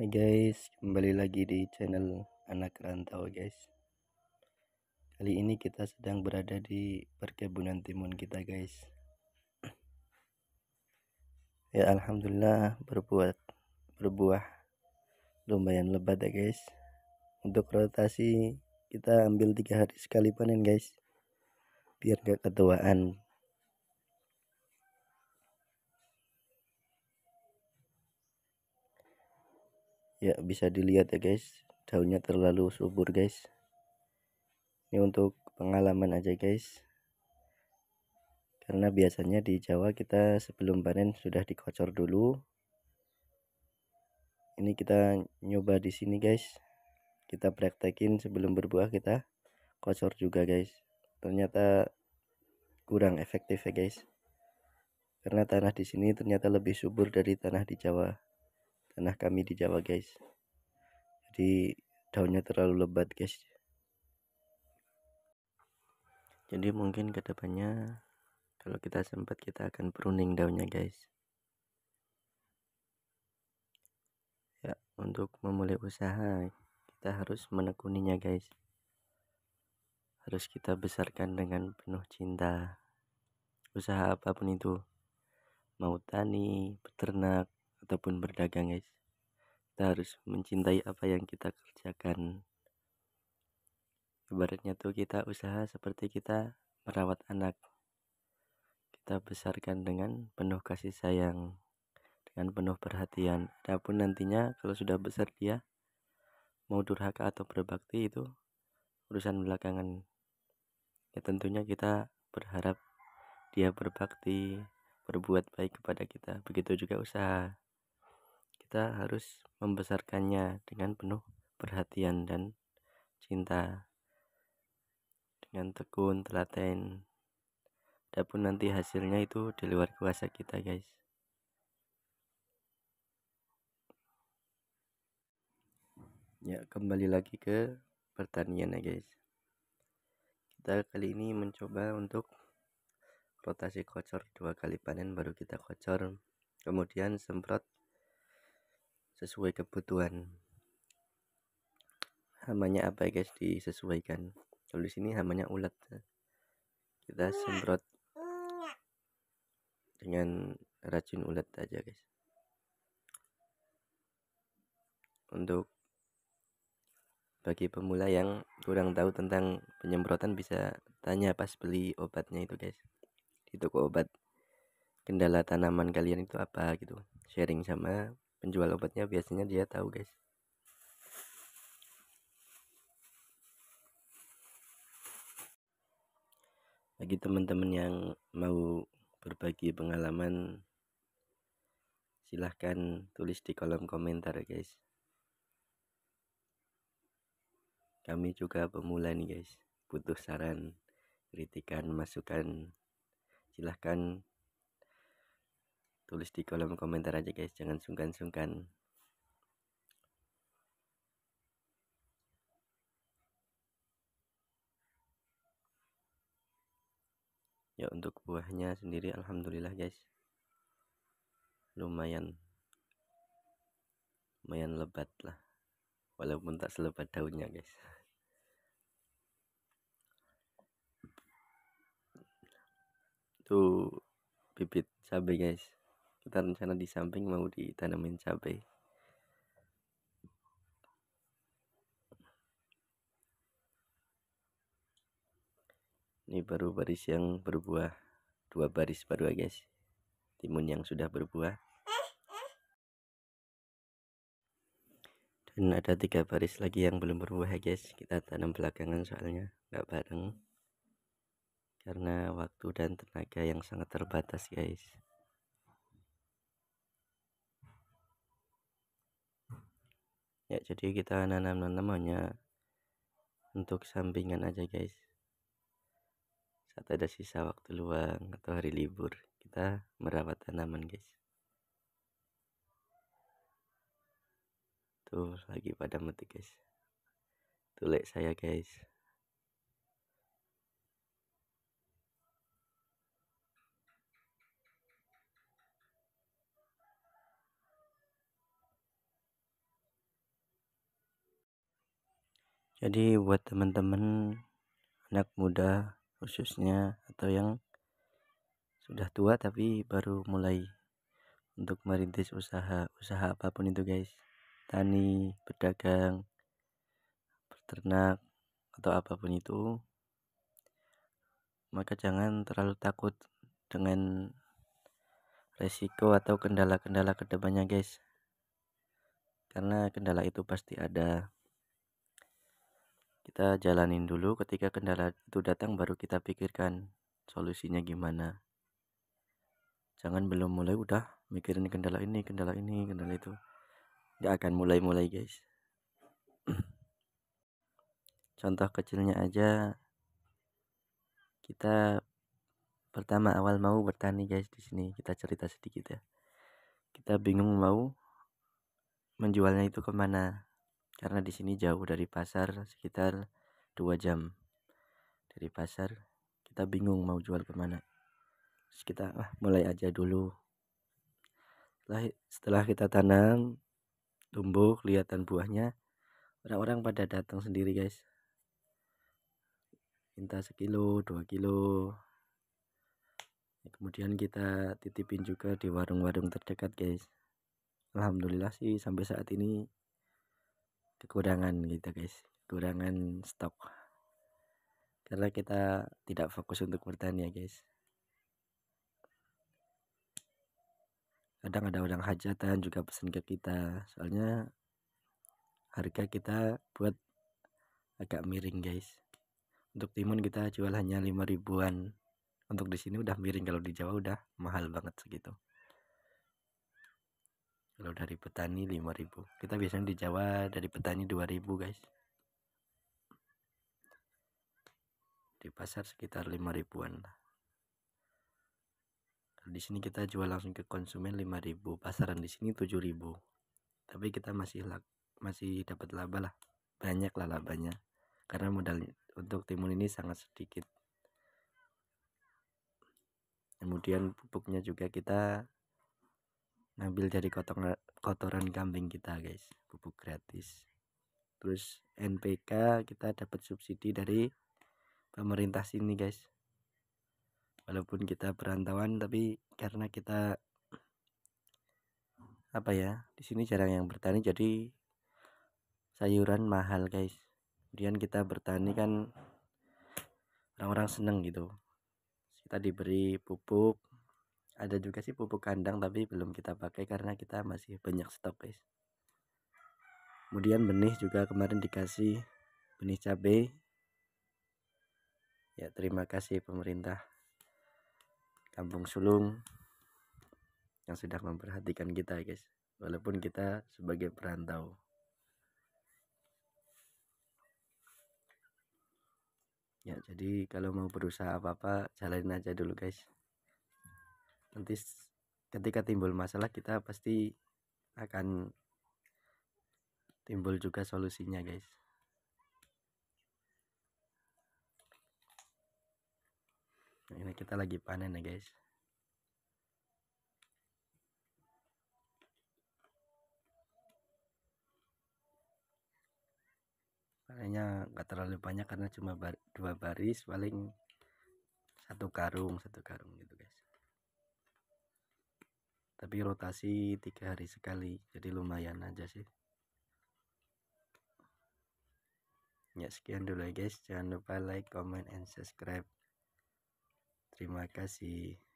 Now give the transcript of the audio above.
Hai guys, kembali lagi di channel Anak Rantau guys. Kali ini kita sedang berada di perkebunan timun kita guys. Ya alhamdulillah berbuat berbuah lumayan lebat ya guys. Untuk rotasi kita ambil tiga hari sekali panen guys, biar gak ketuaan. ya bisa dilihat ya guys daunnya terlalu subur guys ini untuk pengalaman aja guys karena biasanya di Jawa kita sebelum panen sudah dikocor dulu ini kita nyoba di sini guys kita praktekin sebelum berbuah kita kocor juga guys ternyata kurang efektif ya guys karena tanah di sini ternyata lebih subur dari tanah di Jawa tanah kami di Jawa guys jadi daunnya terlalu lebat guys jadi mungkin kedepannya kalau kita sempat kita akan pruning daunnya guys ya untuk memulai usaha kita harus menekuninya guys harus kita besarkan dengan penuh cinta usaha apapun itu mau tani, peternak, ataupun berdagang guys kita harus mencintai apa yang kita kerjakan ibaratnya tuh kita usaha seperti kita merawat anak kita besarkan dengan penuh kasih sayang dengan penuh perhatian adapun nantinya kalau sudah besar dia mau durhaka atau berbakti itu urusan belakangan ya tentunya kita berharap dia berbakti berbuat baik kepada kita begitu juga usaha kita harus membesarkannya dengan penuh perhatian dan cinta dengan tekun telaten adapun nanti hasilnya itu di luar kuasa kita guys ya kembali lagi ke pertanian ya guys kita kali ini mencoba untuk rotasi kocor dua kali panen baru kita kocor kemudian semprot sesuai kebutuhan hamanya apa ya guys disesuaikan kalau di sini hamanya ulat kita semprot dengan racun ulat aja guys untuk bagi pemula yang kurang tahu tentang penyemprotan bisa tanya pas beli obatnya itu guys di toko obat kendala tanaman kalian itu apa gitu sharing sama penjual obatnya biasanya dia tahu guys bagi teman-teman yang mau berbagi pengalaman silahkan tulis di kolom komentar guys kami juga pemula nih guys butuh saran kritikan masukan silahkan tulis di kolom komentar aja guys jangan sungkan-sungkan ya untuk buahnya sendiri alhamdulillah guys lumayan lumayan lebat lah walaupun tak selebat daunnya guys tuh bibit cabai guys kita rencana di samping mau ditanamin cabai ini baru baris yang berbuah dua baris baru ya guys timun yang sudah berbuah dan ada tiga baris lagi yang belum berbuah ya guys kita tanam belakangan soalnya nggak bareng karena waktu dan tenaga yang sangat terbatas guys ya jadi kita nanam-nanam hanya untuk sampingan aja guys saat ada sisa waktu luang atau hari libur kita merawat tanaman guys tuh lagi pada metik guys tulek saya guys Jadi buat teman-teman anak muda khususnya atau yang sudah tua tapi baru mulai untuk merintis usaha usaha apapun itu guys tani pedagang peternak atau apapun itu maka jangan terlalu takut dengan resiko atau kendala-kendala kedepannya guys karena kendala itu pasti ada kita jalanin dulu ketika kendala itu datang baru kita pikirkan solusinya gimana jangan belum mulai udah mikirin kendala ini kendala ini kendala itu nggak akan mulai-mulai guys contoh kecilnya aja kita pertama awal mau bertani guys di sini kita cerita sedikit ya kita bingung mau menjualnya itu kemana karena di sini jauh dari pasar sekitar dua jam dari pasar kita bingung mau jual kemana terus kita ah, mulai aja dulu setelah, setelah kita tanam tumbuh kelihatan buahnya orang-orang pada datang sendiri guys minta sekilo dua kilo ya, kemudian kita titipin juga di warung-warung terdekat guys Alhamdulillah sih sampai saat ini kekurangan gitu guys kekurangan stok karena kita tidak fokus untuk bertahan ya guys kadang ada orang hajatan juga pesan ke kita soalnya harga kita buat agak miring guys untuk timun kita jual hanya 5 ribuan untuk di sini udah miring kalau di Jawa udah mahal banget segitu kalau dari petani 5000 kita biasanya di Jawa dari petani 2000 guys di pasar sekitar 5000an di sini kita jual langsung ke konsumen 5000 pasaran di sini 7000 tapi kita masih masih dapat laba lah banyak lah labanya karena modal untuk timun ini sangat sedikit kemudian pupuknya juga kita ngambil dari kotoran kotoran kambing kita guys pupuk gratis terus NPK kita dapat subsidi dari pemerintah sini guys walaupun kita perantauan tapi karena kita apa ya di sini jarang yang bertani jadi sayuran mahal guys kemudian kita bertani kan orang-orang seneng gitu kita diberi pupuk ada juga sih pupuk kandang tapi belum kita pakai karena kita masih banyak stok guys kemudian benih juga kemarin dikasih benih cabai ya terima kasih pemerintah kampung sulung yang sudah memperhatikan kita guys walaupun kita sebagai perantau ya jadi kalau mau berusaha apa-apa jalanin aja dulu guys nanti ketika timbul masalah kita pasti akan timbul juga solusinya guys ini kita lagi panen ya guys panennya nggak terlalu banyak karena cuma bar dua baris paling satu karung satu karung gitu guys tapi rotasi tiga hari sekali jadi lumayan aja sih ya sekian dulu ya guys jangan lupa like comment and subscribe terima kasih